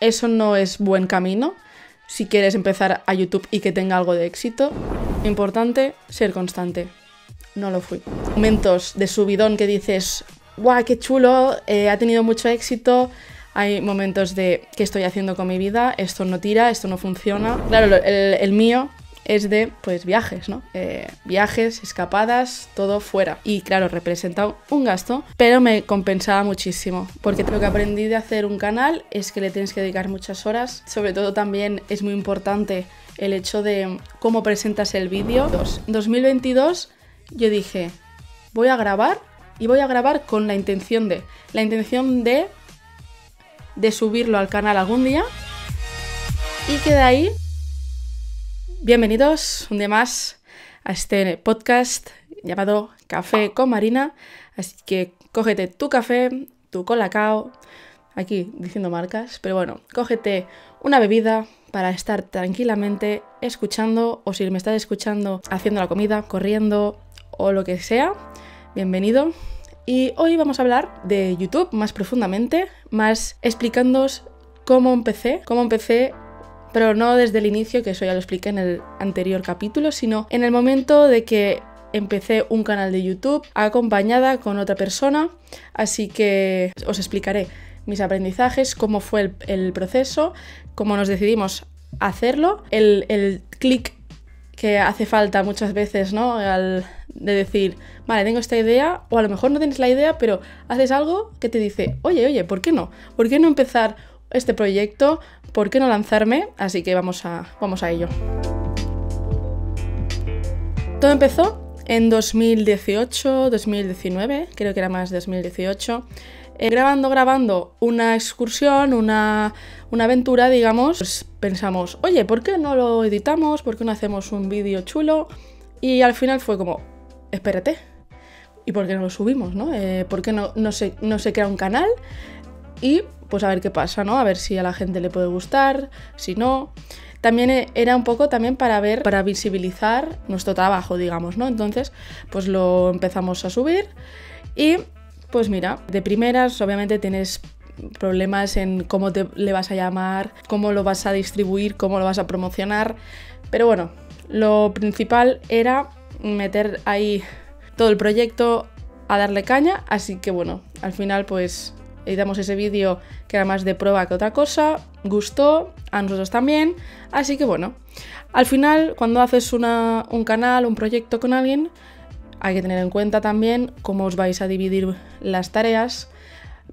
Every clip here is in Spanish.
Eso no es buen camino si quieres empezar a YouTube y que tenga algo de éxito. Importante, ser constante. No lo fui. Momentos de subidón que dices, guau, qué chulo, eh, ha tenido mucho éxito. Hay momentos de, ¿qué estoy haciendo con mi vida? Esto no tira, esto no funciona. Claro, el mío es de pues viajes, ¿no? Eh, viajes, escapadas, todo fuera. Y claro, representa un gasto, pero me compensaba muchísimo, porque lo que aprendí de hacer un canal es que le tienes que dedicar muchas horas, sobre todo también es muy importante el hecho de cómo presentas el vídeo. 2022 yo dije, voy a grabar y voy a grabar con la intención de, la intención de de subirlo al canal algún día y que de ahí Bienvenidos un día más a este podcast llamado Café con Marina. Así que cógete tu café, tu colacao, aquí diciendo marcas, pero bueno, cógete una bebida para estar tranquilamente escuchando o si me estás escuchando haciendo la comida, corriendo o lo que sea, bienvenido. Y hoy vamos a hablar de YouTube más profundamente, más explicándoos cómo empecé, cómo empecé pero no desde el inicio, que eso ya lo expliqué en el anterior capítulo, sino en el momento de que empecé un canal de YouTube acompañada con otra persona, así que os explicaré mis aprendizajes, cómo fue el, proceso, cómo nos decidimos hacerlo, el, el clic que hace falta muchas veces, ¿no? Al, de decir, vale, tengo esta idea, o a lo mejor no tienes la idea, pero haces algo que te dice, oye, oye, ¿por qué no? ¿Por qué no empezar este proyecto? ¿por qué no lanzarme? Así que vamos a, vamos a ello. Todo empezó en 2018, 2019, creo que era más 2018, eh, grabando, grabando una excursión, una, aventura, digamos, pues pensamos, oye, ¿por qué no lo editamos? ¿Por qué no hacemos un vídeo chulo? Y al final fue como, espérate, ¿y por qué no lo subimos? ¿no? Eh, ¿Por qué no, se, no se crea un canal? Y pues a ver qué pasa, ¿no? A ver si a la gente le puede gustar, si no. También eh, era un poco también para ver, para visibilizar nuestro trabajo, digamos, ¿no? Entonces, pues lo empezamos a subir y pues mira, de primeras obviamente tienes problemas en cómo te le vas a llamar, cómo lo vas a distribuir, cómo lo vas a promocionar, pero bueno, lo principal era meter ahí todo el proyecto a darle caña, así que bueno, al final pues damos ese vídeo que era más de prueba que otra cosa, gustó, a nosotros también, así que bueno, al final cuando haces un canal, un proyecto con alguien, hay que tener en cuenta también cómo os vais a dividir las tareas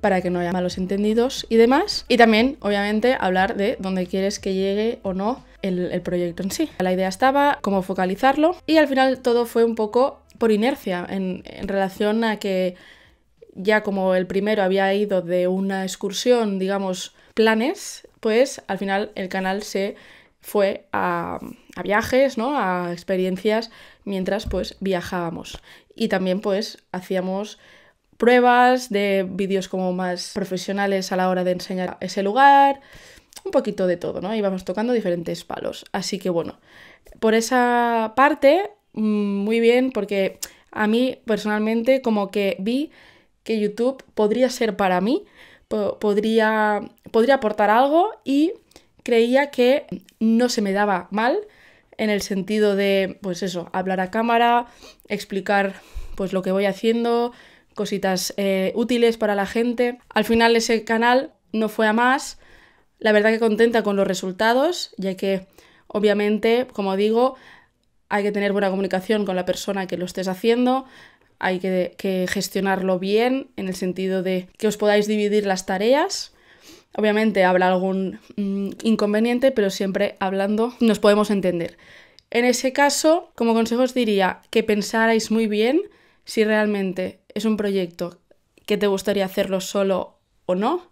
para que no haya malos entendidos y demás. Y también, obviamente, hablar de dónde quieres que llegue o no el, proyecto en sí. La idea estaba, cómo focalizarlo y al final todo fue un poco por inercia en, en relación a que ya como el primero había ido de una excursión, digamos, planes, pues al final el canal se fue a, viajes, ¿no? A experiencias mientras pues viajábamos. Y también pues hacíamos pruebas de vídeos como más profesionales a la hora de enseñar ese lugar, un poquito de todo, ¿no? Íbamos tocando diferentes palos. Así que bueno, por esa parte, mm, muy bien, porque a mí personalmente como que vi que YouTube podría ser para mí, podría, podría aportar algo y creía que no se me daba mal en el sentido de, pues eso, hablar a cámara, explicar pues lo que voy haciendo, cositas eh, útiles para la gente. Al final ese canal no fue a más. La verdad que contenta con los resultados, ya que obviamente, como digo, hay que tener buena comunicación con la persona que lo estés haciendo, hay que, gestionarlo bien en el sentido de que os podáis dividir las tareas. Obviamente habrá algún mm, inconveniente, pero siempre hablando nos podemos entender. En ese caso, como consejo os diría que pensarais muy bien si realmente es un proyecto que te gustaría hacerlo solo o no.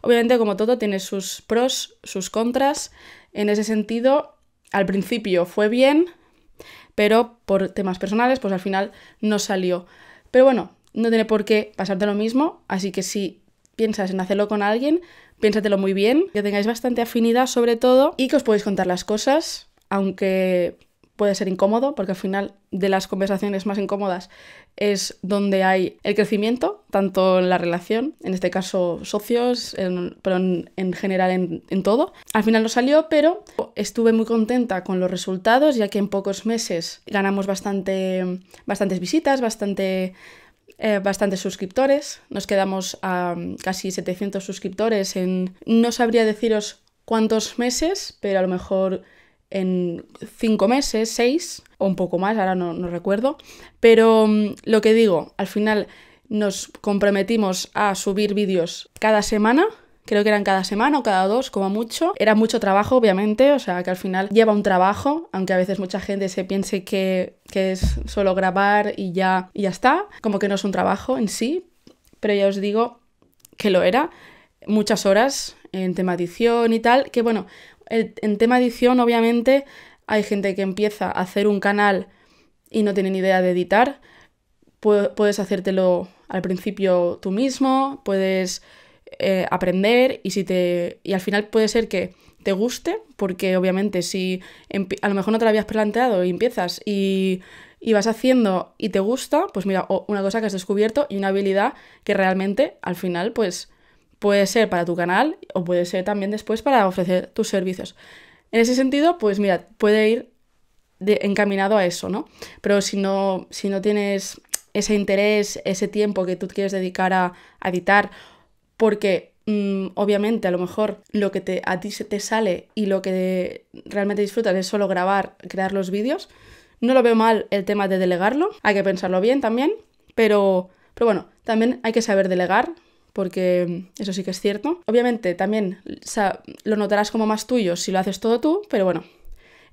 Obviamente, como todo, tiene sus pros, sus contras. En ese sentido, al principio fue bien, pero por temas personales, pues al final no salió. Pero bueno, no tiene por qué pasarte lo mismo, así que si piensas en hacerlo con alguien, piénsatelo muy bien, que tengáis bastante afinidad sobre todo y que os podéis contar las cosas, aunque puede ser incómodo, porque al final de las conversaciones más incómodas es donde hay el crecimiento, tanto en la relación, en este caso socios, en, pero en, general en, todo. Al final no salió, pero estuve muy contenta con los resultados, ya que en pocos meses ganamos bastante, bastantes visitas, bastante... Eh, bastantes suscriptores, nos quedamos a mm, casi 700 suscriptores en, no sabría deciros cuántos meses, pero a lo mejor en cinco meses, seis o un poco más, ahora no, recuerdo. Pero mm, lo que digo, al final nos comprometimos a subir vídeos cada semana. Creo que eran cada semana o cada dos, como mucho. Era mucho trabajo, obviamente, o sea que al final lleva un trabajo, aunque a veces mucha gente se piense que, es solo grabar y ya, y ya está, como que no es un trabajo en sí, pero ya os digo que lo era. Muchas horas en edición y tal, que bueno, en tema edición, obviamente, hay gente que empieza a hacer un canal y no tiene ni idea de editar. Puedes hacértelo al principio tú mismo, puedes eh, aprender y, si te, y al final puede ser que te guste, porque obviamente si a lo mejor no te lo habías planteado y empiezas y, y vas haciendo y te gusta, pues mira, una cosa que has descubierto y una habilidad que realmente al final pues Puede ser para tu canal o puede ser también después para ofrecer tus servicios. En ese sentido, pues mira, puede ir de, encaminado a eso, ¿no? Pero si no, si no tienes ese interés, ese tiempo que tú quieres dedicar a, editar, porque mm, obviamente a lo mejor lo que te, a ti se te sale y lo que realmente disfrutas es solo grabar, crear los vídeos, no lo veo mal el tema de delegarlo, hay que pensarlo bien también, pero, pero bueno, también hay que saber delegar, porque eso sí que es cierto. Obviamente también lo notarás como más tuyo si lo haces todo tú, pero bueno,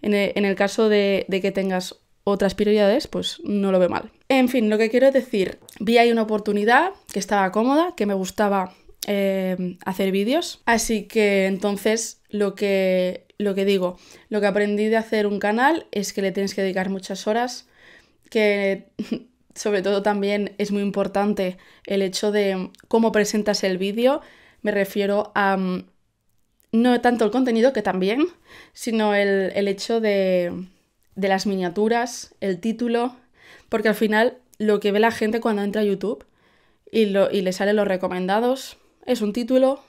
en e, el, caso de, que tengas otras prioridades, pues no lo ve mal. En fin, lo que quiero decir, vi ahí una oportunidad que estaba cómoda, que me gustaba eh, hacer vídeos, así que entonces lo que, lo que digo, lo que aprendí de hacer un canal es que le tienes que dedicar muchas horas, que sobre todo también es muy importante el hecho de cómo presentas el vídeo. Me refiero a mm, no tanto el contenido, que también, sino el, hecho de, las miniaturas, el título, porque al final lo que ve la gente cuando entra a YouTube y, le salen los recomendados es un título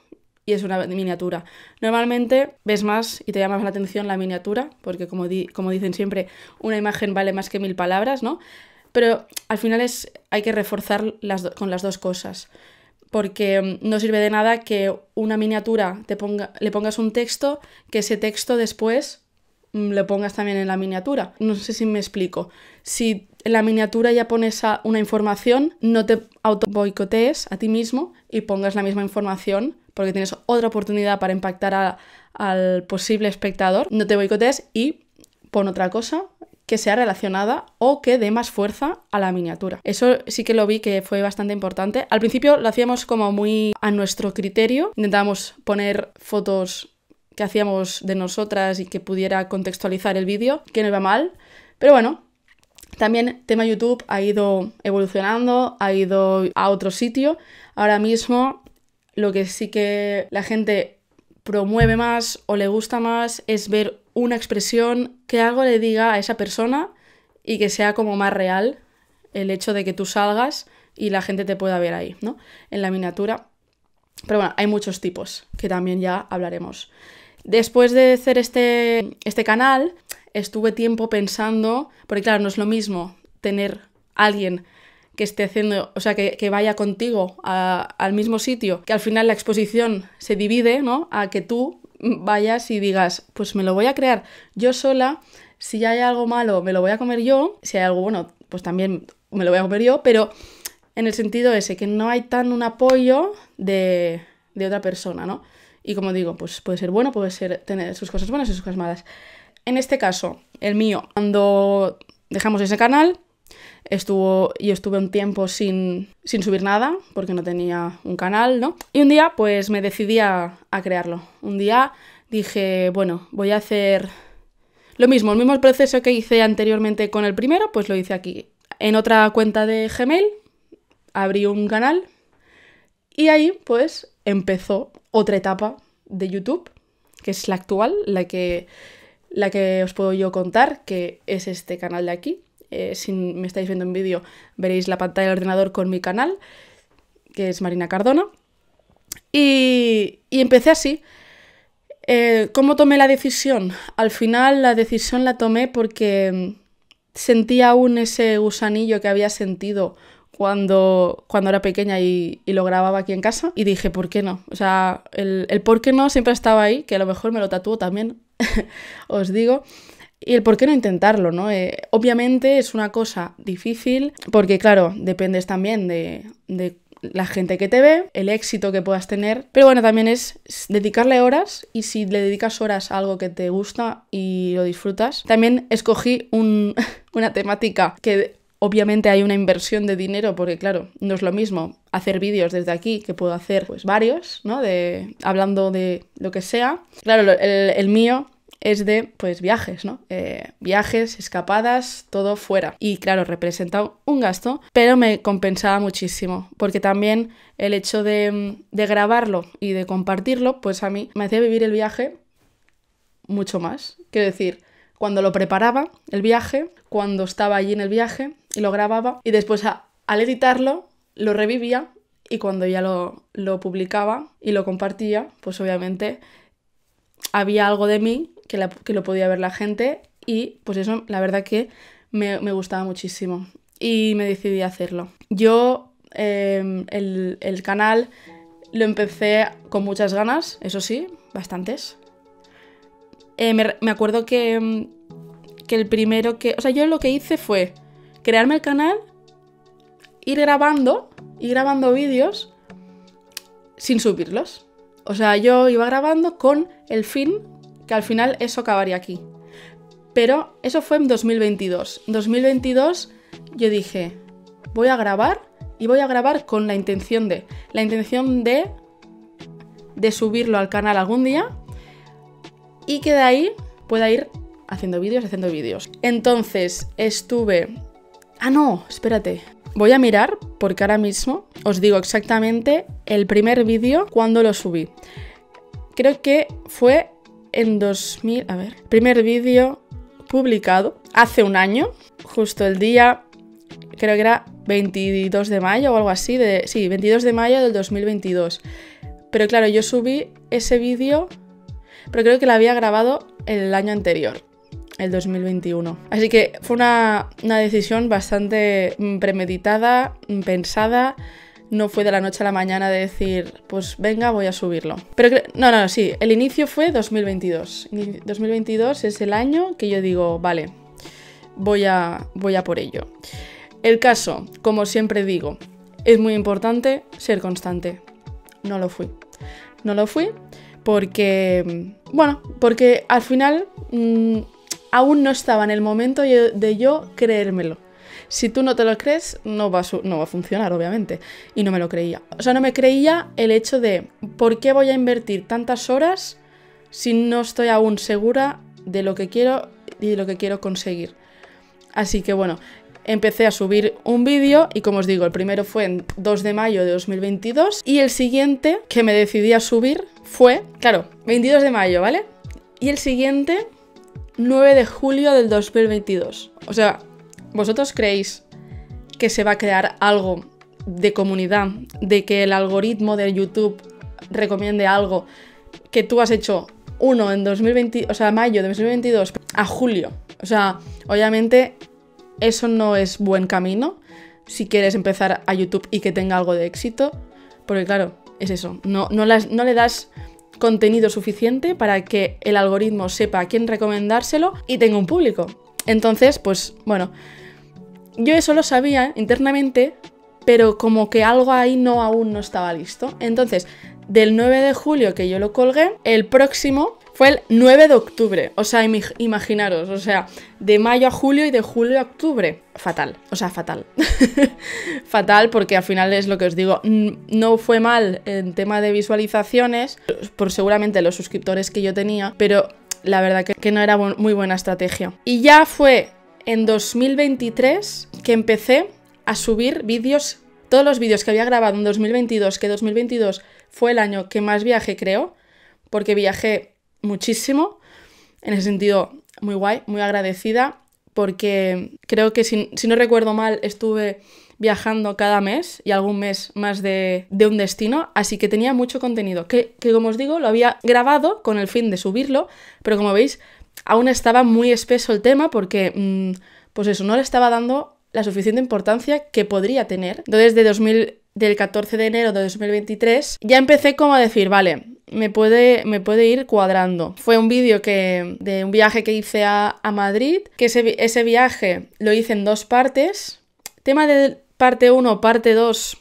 y es una miniatura. Normalmente ves más y te llama más la atención la miniatura, porque como, como dicen siempre, una imagen vale más que mil palabras, ¿no? Pero al final es, hay que reforzar las con las dos cosas, porque mm, no sirve de nada que una miniatura te ponga, le pongas un texto, que ese texto después mm, le pongas también en la miniatura. No sé si me explico. Si en la miniatura ya pones una información, no te auto boicotees a ti mismo y pongas la misma información porque tienes otra oportunidad para impactar al posible espectador. No te boicotees y pon otra cosa que sea relacionada o que dé más fuerza a la miniatura. Eso sí que lo vi que fue bastante importante. Al principio lo hacíamos como muy a nuestro criterio, intentábamos poner fotos que hacíamos de nosotras y que pudiera contextualizar el vídeo, que no iba mal, pero bueno, también tema YouTube ha ido evolucionando, ha ido a otro sitio. Ahora mismo lo que sí que la gente promueve más o le gusta más es ver una expresión, que algo le diga a esa persona y que sea como más real el hecho de que tú salgas y la gente te pueda ver ahí, ¿no? En la miniatura. Pero bueno, hay muchos tipos que también ya hablaremos. Después de hacer este, este canal, estuve tiempo pensando, porque claro, no es lo mismo tener alguien que esté haciendo, o sea, que, vaya contigo al mismo sitio, que al final la exposición se divide, ¿no? A que tú vayas y digas, pues me lo voy a crear yo sola, si ya hay algo malo me lo voy a comer yo, si hay algo bueno pues también me lo voy a comer yo, pero en el sentido ese, que no hay tan un apoyo de, de otra persona, ¿no? Y como digo, pues puede ser bueno, puede ser tener sus cosas buenas y sus cosas malas. En este caso, el mío, cuando dejamos ese canal, Estuvo, yo estuve un tiempo sin, subir nada porque no tenía un canal, ¿no? Y un día pues me decidí a, a crearlo. Un día dije, bueno, voy a hacer lo mismo, el mismo proceso que hice anteriormente con el primero, pues lo hice aquí. En otra cuenta de Gmail abrí un canal y ahí pues empezó otra etapa de YouTube, que es la actual, la que, la que os puedo yo contar, que es este canal de aquí, eh, si me estáis viendo en vídeo, veréis la pantalla del ordenador con mi canal, que es Marina Cardona. Y, empecé así. Eh, ¿Cómo tomé la decisión? Al final la decisión la tomé porque sentía aún ese gusanillo que había sentido cuando, cuando era pequeña y, lo grababa aquí en casa y dije, ¿por qué no? O sea, el, el por qué no siempre estaba ahí, que a lo mejor me lo tatuó también, os digo y el por qué no intentarlo, ¿no? Eh, obviamente es una cosa difícil porque, claro, dependes también de, de la gente que te ve, el éxito que puedas tener, pero bueno, también es dedicarle horas y si le dedicas horas a algo que te gusta y lo disfrutas. También escogí un, una temática que obviamente hay una inversión de dinero porque claro, no es lo mismo hacer vídeos desde aquí que puedo hacer pues varios, ¿no? De, hablando de lo que sea. Claro, el, el mío es de pues viajes, ¿no? Eh, viajes, escapadas, todo fuera. Y claro, representa un gasto, pero me compensaba muchísimo, porque también el hecho de, grabarlo y de compartirlo, pues a mí me hacía vivir el viaje mucho más. Quiero decir, cuando lo preparaba, el viaje, cuando estaba allí en el viaje y lo grababa, y después al editarlo, lo revivía y cuando ya lo, lo publicaba y lo compartía, pues obviamente había algo de mí que, lo podía ver la gente y pues eso la verdad que me, gustaba muchísimo y me decidí a hacerlo. Yo em, el, canal lo empecé con muchas ganas, eso sí, bastantes, eh, me, acuerdo que, em, que, el primero que... O sea, yo lo que hice fue crearme el canal, ir grabando, ir grabando vídeos sin subirlos. O sea, yo iba grabando con el fin al final eso acabaría aquí. Pero eso fue en 2022. En 2022 yo dije, voy a grabar y voy a grabar con la intención de, la intención de, de subirlo al canal algún día y que de ahí pueda ir haciendo vídeos, haciendo vídeos. Entonces estuve... Ah, no, espérate. Voy a mirar porque ahora mismo os digo exactamente el primer vídeo cuando lo subí. Creo que fue en 2000, a ver, primer vídeo publicado hace un año, justo el día, creo que era 22 de mayo o algo así, de, sí, 22 de mayo del 2022. Pero claro, yo subí ese vídeo, pero creo que lo había grabado el año anterior, el 2021. Así que fue una, una decisión bastante mm, premeditada, mm, pensada no fue de la noche a la mañana de decir, pues venga, voy a subirlo. Pero no, no, sí, el inicio fue 2022. 2022 es el año que yo digo, vale, voy a, voy a por ello. El caso, como siempre digo, es muy importante ser constante. No lo fui. No lo fui porque, bueno, porque al final mm, aún no estaba en el momento de yo creérmelo si tú no te lo crees, no va, a funcionar, obviamente. Y no me lo creía. O sea, no me creía el hecho de, ¿por qué voy a invertir tantas horas si no estoy aún segura de lo que quiero y de lo que quiero conseguir? Así que bueno, empecé a subir un vídeo y como os digo, el primero fue en 2 de mayo de 2022 y el siguiente que me decidí a subir fue, claro, 22 de mayo, ¿vale? Y el siguiente, 9 de julio del 2022. O sea, ¿Vosotros creéis que se va a crear algo de comunidad, de que el algoritmo de YouTube recomiende algo que tú has hecho uno en 2020, o sea, mayo de 2022 a julio? O sea, obviamente eso no es buen camino si quieres empezar a YouTube y que tenga algo de éxito, porque claro, es eso, no, no le das contenido suficiente para que el algoritmo sepa a quién recomendárselo y tenga un público. Entonces, pues bueno, yo eso lo sabía internamente, pero como que algo ahí no aún no estaba listo. Entonces, del 9 de julio que yo lo colgué, el próximo fue el 9 de octubre. O sea, imaginaros, o sea, de mayo a julio y de julio a octubre. Fatal, o sea, fatal. fatal porque al final es lo que os digo, no fue mal en tema de visualizaciones, por seguramente los suscriptores que yo tenía, pero la verdad que, no era muy buena estrategia. Y ya fue en 2023 que empecé a subir vídeos, todos los vídeos que había grabado en 2022, que 2022 fue el año que más viaje creo, porque viajé muchísimo, en ese sentido muy guay, muy agradecida, porque creo que si, no recuerdo mal estuve viajando cada mes y algún mes más de, un destino, así que tenía mucho contenido, que, que como os digo lo había grabado con el fin de subirlo, pero como veis aún estaba muy espeso el tema porque, mm, pues eso, no le estaba dando la suficiente importancia que podría tener. Entonces, desde 2000, del 14 de enero de 2023, ya empecé como a decir, vale, me puede, me puede ir cuadrando. Fue un vídeo que, de un viaje que hice a, Madrid, que ese, viaje lo hice en dos partes. Tema de parte 1, parte 2,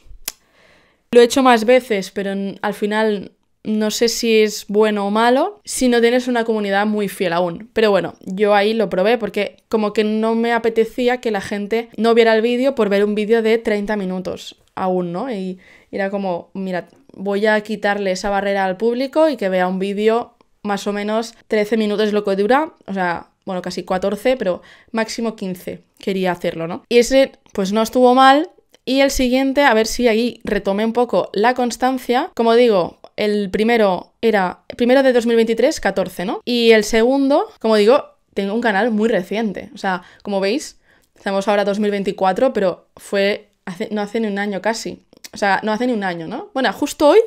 lo he hecho más veces, pero al final no sé si es bueno o malo si no tienes una comunidad muy fiel aún. Pero bueno, yo ahí lo probé porque como que no me apetecía que la gente no viera el vídeo por ver un vídeo de 30 minutos aún, ¿no? Y era como, mira, voy a quitarle esa barrera al público y que vea un vídeo más o menos 13 minutos lo que dura, o sea, bueno, casi 14, pero máximo 15 quería hacerlo, ¿no? Y ese pues no estuvo mal. Y el siguiente, a ver si ahí retomé un poco la constancia. Como digo, el primero era, primero de 2023, 14, ¿no? Y el segundo, como digo, tengo un canal muy reciente. O sea, como veis, estamos ahora 2024, pero fue hace, no hace ni un año casi. O sea, no hace ni un año, ¿no? Bueno, justo hoy,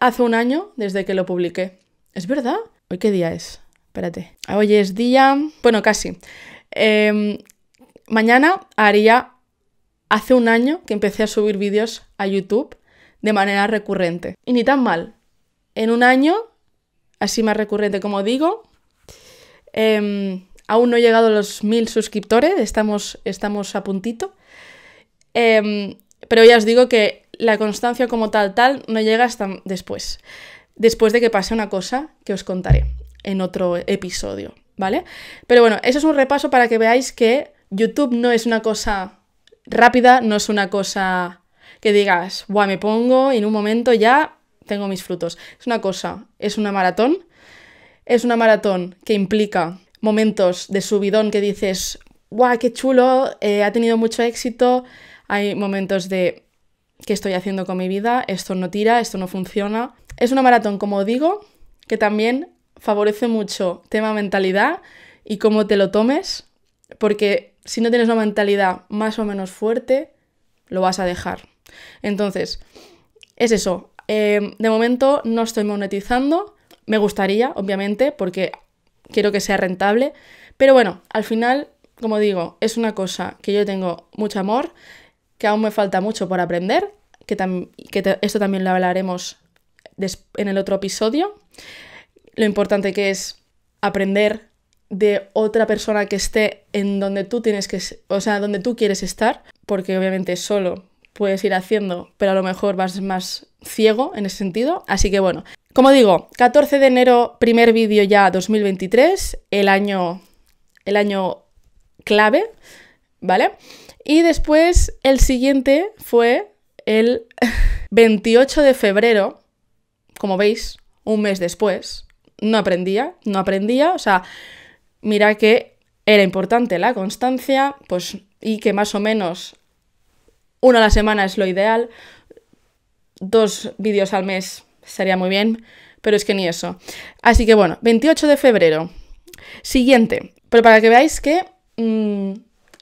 hace un año desde que lo publiqué. ¿Es verdad? ¿Hoy qué día es? Espérate. Hoy es día... Bueno, casi. Em, mañana haría... Hace un año que empecé a subir vídeos a YouTube de manera recurrente. Y ni tan mal. En un año, así más recurrente como digo, em, aún no he llegado a los mil suscriptores, estamos, estamos a puntito. Em, pero ya os digo que la constancia como tal, tal, no llega hasta después. Después de que pase una cosa que os contaré en otro episodio, ¿vale? Pero bueno, eso es un repaso para que veáis que YouTube no es una cosa rápida, no es una cosa que digas, guau, me pongo y en un momento ya tengo mis frutos. Es una cosa, es una maratón. Es una maratón que implica momentos de subidón que dices, guau, qué chulo, eh, ha tenido mucho éxito. Hay momentos de, ¿qué estoy haciendo con mi vida? Esto no tira, esto no funciona. Es una maratón, como digo, que también favorece mucho tema mentalidad y cómo te lo tomes, porque si no tienes una mentalidad más o menos fuerte, lo vas a dejar. Entonces, es eso. Em, de momento no estoy monetizando. Me gustaría, obviamente, porque quiero que sea rentable. Pero bueno, al final, como digo, es una cosa que yo tengo mucho amor, que aún me falta mucho por aprender, que, esto también lo hablaremos en el otro episodio. Lo importante que es aprender de otra persona que esté en donde tú tienes que, o sea, donde tú quieres estar, porque obviamente solo puedes ir haciendo, pero a lo mejor vas más ciego en ese sentido. Así que bueno, como digo, 14 de enero, primer vídeo ya 2023, el año, el año clave, ¿vale? Y después el siguiente fue el 28 de febrero, como veis, un mes después. No aprendía, no aprendía, o sea, mira que era importante la constancia, pues y que más o menos una a la semana es lo ideal. Dos vídeos al mes sería muy bien, pero es que ni eso. Así que bueno, 28 de febrero. Siguiente, pero para que veáis que mm,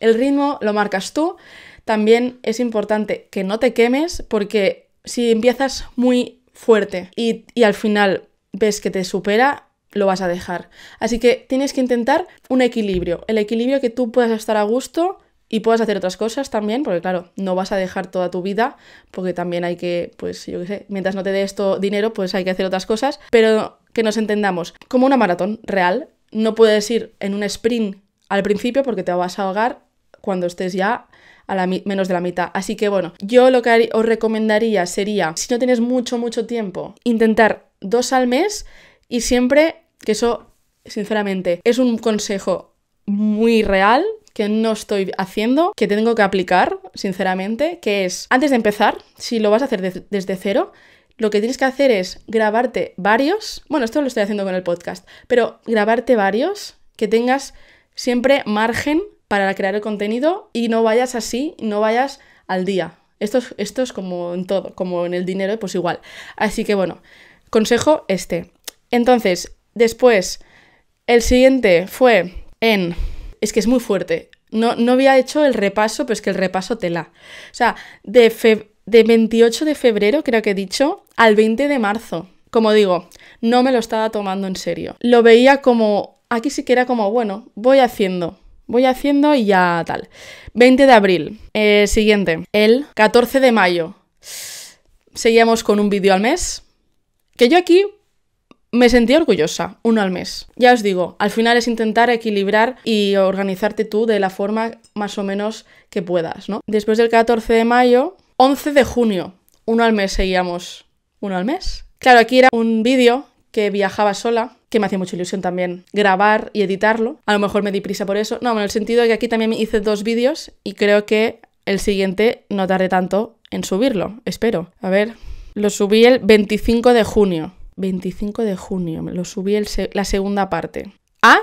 el ritmo lo marcas tú, también es importante que no te quemes porque si empiezas muy fuerte y, y al final ves que te supera, lo vas a dejar. Así que tienes que intentar un equilibrio, el equilibrio que tú puedas estar a gusto y puedas hacer otras cosas también, porque claro, no vas a dejar toda tu vida, porque también hay que, pues yo qué sé, mientras no te dé esto dinero, pues hay que hacer otras cosas, pero que nos entendamos, como una maratón real, no puedes ir en un sprint al principio porque te vas a ahogar cuando estés ya a la menos de la mitad. Así que bueno, yo lo que os recomendaría sería, si no tienes mucho, mucho tiempo, intentar dos al mes y siempre, que eso, sinceramente, es un consejo muy real, que no estoy haciendo, que tengo que aplicar, sinceramente, que es, antes de empezar, si lo vas a hacer desde cero, lo que tienes que hacer es grabarte varios, bueno, esto lo estoy haciendo con el podcast, pero grabarte varios, que tengas siempre margen para crear el contenido y no vayas así, no vayas al día. Esto esto es como en todo, como en el dinero, pues igual. Así que bueno, consejo este. Entonces, después, el siguiente fue en es que es muy fuerte. No, no había hecho el repaso, pero es que el repaso la... O sea, de, de 28 de febrero, creo que he dicho, al 20 de marzo. Como digo, no me lo estaba tomando en serio. Lo veía como, aquí sí que era como, bueno, voy haciendo, voy haciendo y ya tal. 20 de abril, eh, siguiente, el 14 de mayo. Seguíamos con un vídeo al mes. Que yo aquí me sentí orgullosa, uno al mes. Ya os digo, al final es intentar equilibrar y organizarte tú de la forma más o menos que puedas, ¿no? Después del 14 de mayo, 11 de junio, uno al mes seguíamos. ¿Uno al mes? Claro, aquí era un vídeo que viajaba sola, que me hacía mucha ilusión también grabar y editarlo. A lo mejor me di prisa por eso. No, en el sentido de que aquí también hice dos vídeos y creo que el siguiente no tardé tanto en subirlo, espero. A ver, lo subí el 25 de junio. 25 de junio, me lo subí la segunda parte. Ah,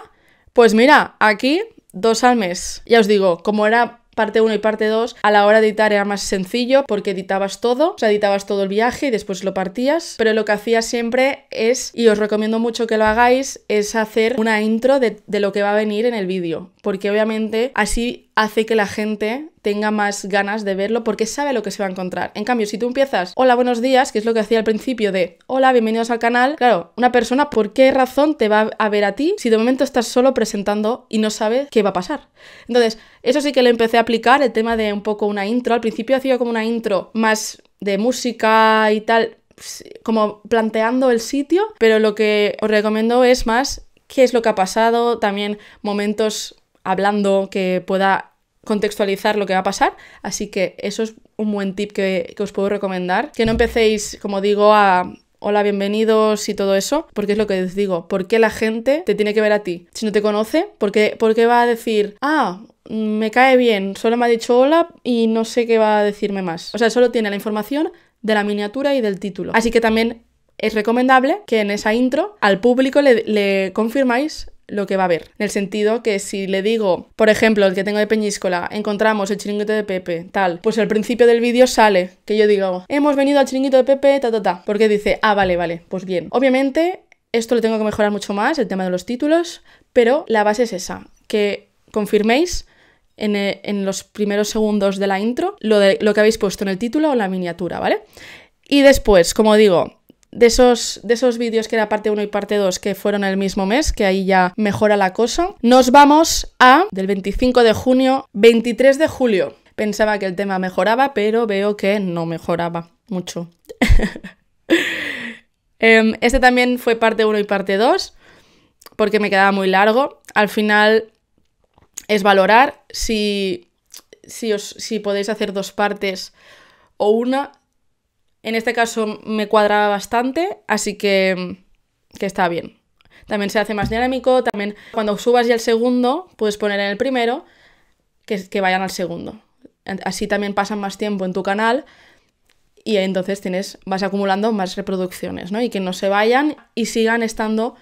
pues mira, aquí dos al mes. Ya os digo, como era parte 1 y parte 2, a la hora de editar era más sencillo porque editabas todo, o sea, editabas todo el viaje y después lo partías, pero lo que hacía siempre es, y os recomiendo mucho que lo hagáis, es hacer una intro de, de lo que va a venir en el vídeo, porque obviamente así hace que la gente tenga más ganas de verlo porque sabe lo que se va a encontrar. En cambio, si tú empiezas, hola, buenos días, que es lo que hacía al principio de, hola, bienvenidos al canal, claro, una persona, ¿por qué razón te va a ver a ti si de momento estás solo presentando y no sabes qué va a pasar? Entonces, eso sí que le empecé a aplicar, el tema de un poco una intro. Al principio hacía como una intro más de música y tal, pues, como planteando el sitio, pero lo que os recomiendo es más qué es lo que ha pasado, también momentos hablando que pueda contextualizar lo que va a pasar. Así que eso es un buen tip que, os puedo recomendar. Que no empecéis, como digo, a hola, bienvenidos y todo eso, porque es lo que os digo, porque la gente te tiene que ver a ti? Si no te conoce, porque qué, va a decir, ah, me cae bien, solo me ha dicho hola y no sé qué va a decirme más? O sea, solo tiene la información de la miniatura y del título. Así que también es recomendable que en esa intro al público le, le confirmáis lo que va a ver. En el sentido que si le digo, por ejemplo, el que tengo de Peñíscola, encontramos el chiringuito de Pepe, tal, pues al principio del vídeo sale que yo digo, hemos venido al chiringuito de Pepe, ta, ta, ta, porque dice, ah, vale, vale, pues bien. Obviamente, esto lo tengo que mejorar mucho más, el tema de los títulos, pero la base es esa, que confirméis en, eh, los primeros segundos de la intro lo, de, lo que habéis puesto en el título o la miniatura, ¿vale? Y después, como digo, de esos, de esos vídeos que era parte 1 y parte 2 que fueron el mismo mes, que ahí ya mejora la cosa. Nos vamos a del 25 de junio, 23 de julio. Pensaba que el tema mejoraba, pero veo que no mejoraba mucho. Em, este también fue parte 1 y parte 2, porque me quedaba muy largo. Al final es valorar si, si, os, si podéis hacer dos partes o una, en este caso me cuadraba bastante, así que, está bien. También se hace más dinámico, también cuando subas ya el segundo, puedes poner en el primero que, vayan al segundo. Así también pasan más tiempo en tu canal y entonces tienes, vas acumulando más reproducciones, ¿no? Y que no se vayan y sigan estando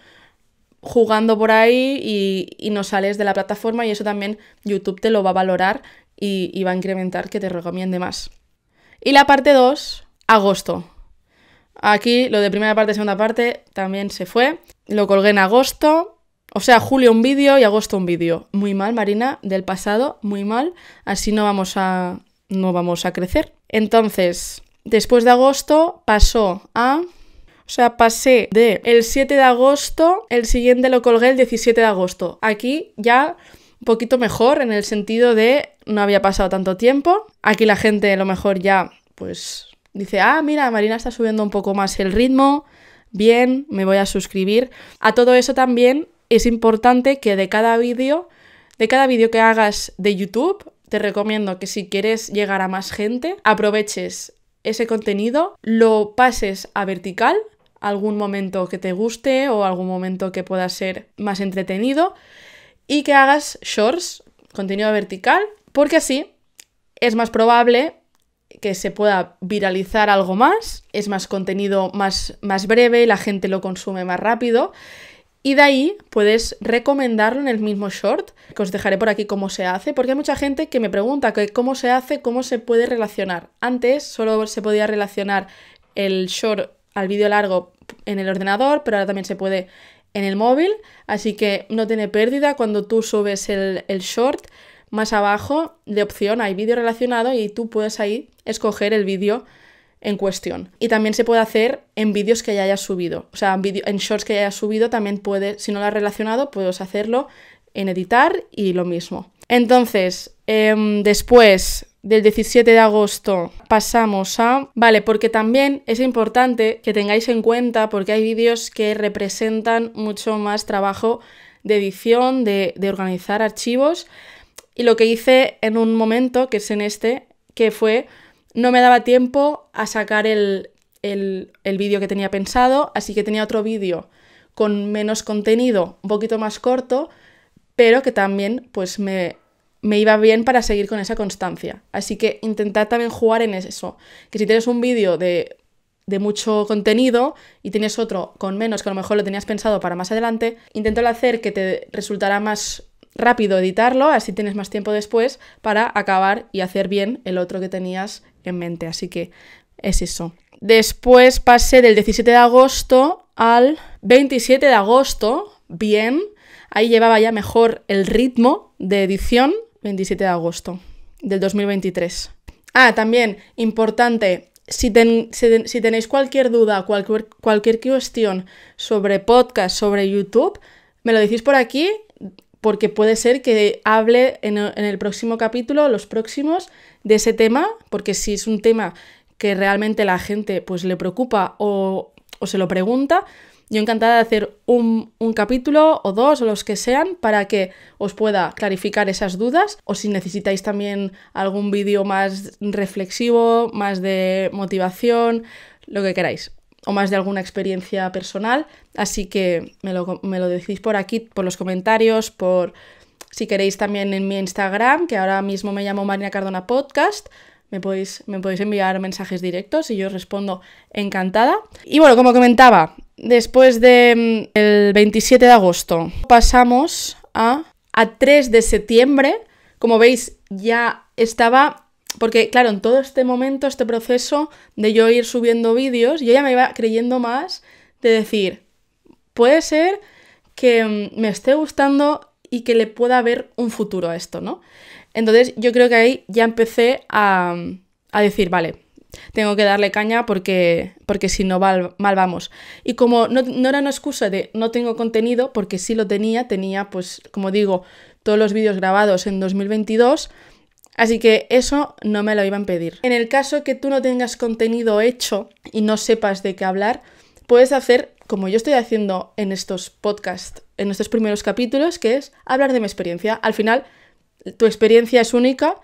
jugando por ahí y, no sales de la plataforma y eso también YouTube te lo va a valorar y, y va a incrementar que te recomiende más. Y la parte 2 agosto. Aquí lo de primera parte, segunda parte también se fue. Lo colgué en agosto. O sea, julio un vídeo y agosto un vídeo. Muy mal, Marina, del pasado, muy mal. Así no vamos a no vamos a crecer. Entonces, después de agosto pasó a o sea, pasé de el 7 de agosto, el siguiente lo colgué el 17 de agosto. Aquí ya un poquito mejor en el sentido de no había pasado tanto tiempo. Aquí la gente a lo mejor ya pues Dice, ah, mira, Marina está subiendo un poco más el ritmo, bien, me voy a suscribir. A todo eso también es importante que de cada vídeo, de cada vídeo que hagas de YouTube, te recomiendo que si quieres llegar a más gente, aproveches ese contenido, lo pases a vertical, algún momento que te guste o algún momento que pueda ser más entretenido, y que hagas shorts, contenido vertical, porque así es más probable que se pueda viralizar algo más, es más contenido más, más breve, la gente lo consume más rápido. Y de ahí puedes recomendarlo en el mismo short, que os dejaré por aquí cómo se hace, porque hay mucha gente que me pregunta cómo se hace, cómo se puede relacionar. Antes solo se podía relacionar el short al vídeo largo en el ordenador, pero ahora también se puede en el móvil, así que no tiene pérdida cuando tú subes el, el short más abajo de opción hay vídeo relacionado y tú puedes ahí escoger el vídeo en cuestión. Y también se puede hacer en vídeos que ya hayas subido. O sea, en, shorts que ya hayas subido también puede, si no lo has relacionado, puedes hacerlo en editar y lo mismo. Entonces, em, después del 17 de agosto pasamos a... Vale, porque también es importante que tengáis en cuenta porque hay vídeos que representan mucho más trabajo de edición, de organizar archivos. Y lo que hice en un momento, que es en este, que fue, no me daba tiempo a sacar el, vídeo que tenía pensado, así que tenía otro vídeo con menos contenido, un poquito más corto, pero que también pues me, iba bien para seguir con esa constancia. Así que intentad también jugar en eso, que si tienes un vídeo de, de mucho contenido y tienes otro con menos, que a lo mejor lo tenías pensado para más adelante, inténtalo hacer que te resultará más rápido editarlo, así tienes más tiempo después para acabar y hacer bien el otro que tenías en mente. Así que es eso. Después pasé del 17 de agosto al 27 de agosto, bien, ahí llevaba ya mejor el ritmo de edición, 27 de agosto del 2023. Ah, también, importante, si, si, tenéis cualquier duda, cualquier, cualquier cuestión sobre podcast, sobre YouTube, me lo decís por aquí porque puede ser que hable en, el próximo capítulo, los próximos, de ese tema, porque si es un tema que realmente la gente pues le preocupa o, se lo pregunta, yo encantada de hacer un, un, capítulo o dos o los que sean para que os pueda clarificar esas dudas o si necesitáis también algún vídeo más reflexivo, más de motivación, lo que queráis o más de alguna experiencia personal. Así que me lo, decís por aquí, por los comentarios, por si queréis también en mi Instagram, que ahora mismo me llamo Marina Cardona Podcast. Me podéis, me podéis enviar mensajes directos y yo os respondo encantada. Y bueno, como comentaba, después del mm, 27 de agosto pasamos a, a 3 de septiembre. Como veis, ya estaba porque claro, en todo este momento, este proceso de yo ir subiendo vídeos, yo ya me iba creyendo más de decir, puede ser que mm, me esté gustando y que le pueda haber un futuro a esto, ¿no? Entonces yo creo que ahí ya empecé a, decir, vale, tengo que darle caña porque, porque si no mal, vamos. Y como no, no, era una excusa de no tengo contenido, porque sí lo tenía, tenía pues, como digo, todos los vídeos grabados en 2022, Así que eso no me lo iban a pedir. En el caso que tú no tengas contenido hecho y no sepas de qué hablar, puedes hacer como yo estoy haciendo en estos podcasts, en estos primeros capítulos, que es hablar de mi experiencia. Al final, tu experiencia es única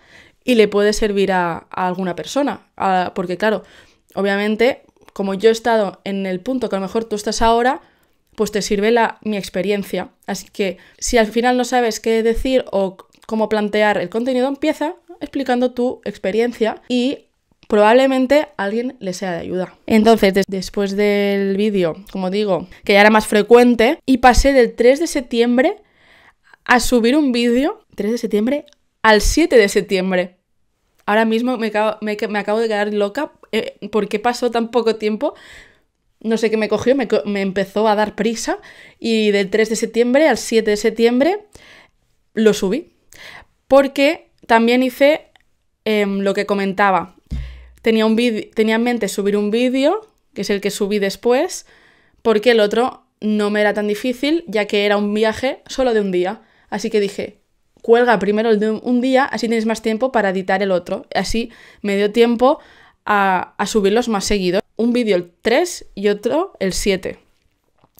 y le puede servir a, alguna persona. porque claro, obviamente, como yo he estado en el punto que a lo mejor tú estás ahora, pues te sirve la, mi experiencia. Así que si al final no sabes qué decir o cómo plantear el contenido empieza explicando tu experiencia y probablemente alguien le sea de ayuda. Entonces, después del vídeo, como digo, que ya era más frecuente, y pasé del 3 de septiembre a subir un vídeo, 3 de septiembre, al 7 de septiembre. Ahora mismo me, acabo, de quedar loca eh, porque pasó tan poco tiempo. No sé qué me cogió, me empezó a dar prisa y del 3 de septiembre al 7 de septiembre lo subí porque también hice em, lo que comentaba. Tenía, un tenía en mente subir un vídeo, que es el que subí después, porque el otro no me era tan difícil, ya que era un viaje solo de un día. Así que dije, cuelga primero el de un día, así tenéis más tiempo para editar el otro. Así me dio tiempo a, a subirlos más seguidos. Un vídeo el 3 y otro el 7.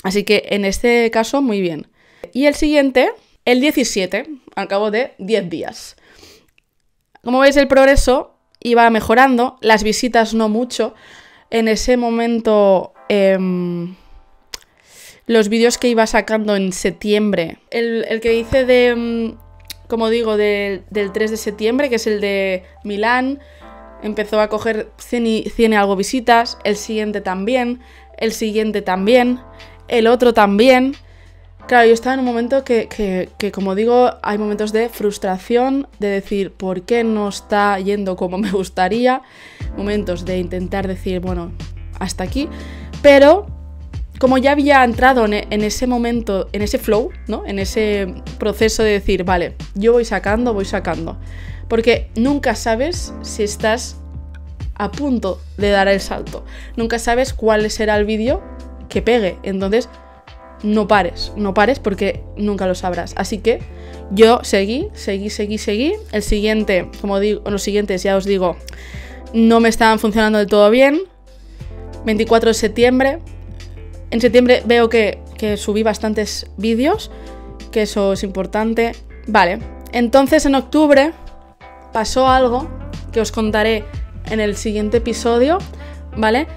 Así que en este caso, muy bien. Y el siguiente, el 17, al cabo de 10 días. Como veis, el progreso iba mejorando, las visitas no mucho. En ese momento, em, los vídeos que iba sacando en septiembre, el, que hice de, em, como digo, del 3 de septiembre, que es el de Milán, empezó a coger 100 100 y algo visitas, el siguiente también, el siguiente también, el otro también Claro, yo estaba en un momento que, como digo, hay momentos de frustración, de decir, ¿por qué no está yendo como me gustaría? Momentos de intentar decir, bueno, hasta aquí. Pero como ya había entrado e, en, ese momento, en ese flow, ¿no? En ese proceso de decir, vale, yo voy sacando, voy sacando. Porque nunca sabes si estás a punto de dar el salto. Nunca sabes cuál será el vídeo que pegue. Entonces, no pares, no pares porque nunca lo sabrás. Así que yo seguí, seguí, seguí, seguí. El siguiente, como digo, los siguientes ya os digo, no me estaban funcionando del todo bien. 24 de septiembre. En septiembre veo que, que subí bastantes vídeos, que eso es importante. Vale, entonces en octubre pasó algo que os contaré en el siguiente episodio, ¿vale?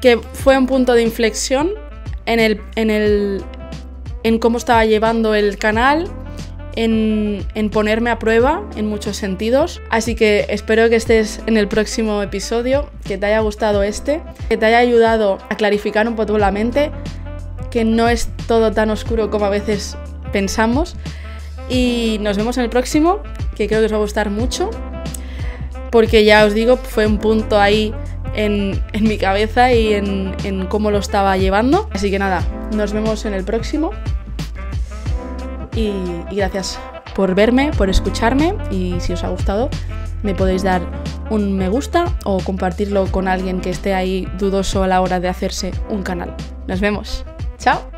Que fue un punto de inflexión en, el, en, cómo estaba llevando el canal, en, en, ponerme a prueba en muchos sentidos. Así que espero que estés en el próximo episodio, que te haya gustado este, que te haya ayudado a clarificar un poco la mente, que no es todo tan oscuro como a veces pensamos. Y nos vemos en el próximo, que creo que os va a gustar mucho, porque ya os digo, fue un punto ahí en, mi cabeza y en, cómo lo estaba llevando. Así que nada, nos vemos en el próximo. y, gracias por verme, por escucharme y si os ha gustado me podéis dar un me gusta o compartirlo con alguien que esté ahí dudoso a la hora de hacerse un canal. Nos vemos. Chao.